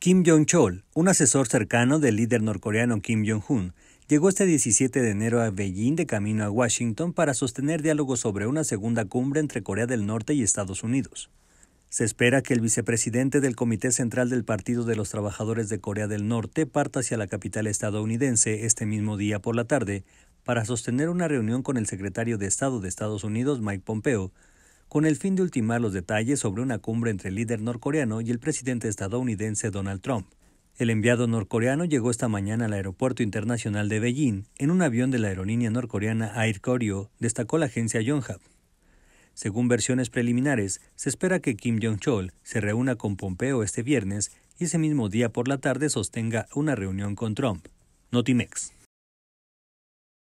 Kim Jong-chol, un asesor cercano del líder norcoreano Kim Jong-un, llegó este 17 de enero a Beijing de camino a Washington para sostener diálogos sobre una segunda cumbre entre Corea del Norte y Estados Unidos. Se espera que el vicepresidente del Comité Central del Partido de los Trabajadores de Corea del Norte parta hacia la capital estadounidense este mismo día por la tarde para sostener una reunión con el secretario de Estado de Estados Unidos, Mike Pompeo, con el fin de ultimar los detalles sobre una cumbre entre el líder norcoreano y el presidente estadounidense Donald Trump. El enviado norcoreano llegó esta mañana al Aeropuerto Internacional de Beijing en un avión de la aerolínea norcoreana Air Koryo, destacó la agencia Yonhap. Según versiones preliminares, se espera que Kim Jong-chol se reúna con Pompeo este viernes y ese mismo día por la tarde sostenga una reunión con Trump. Notimex.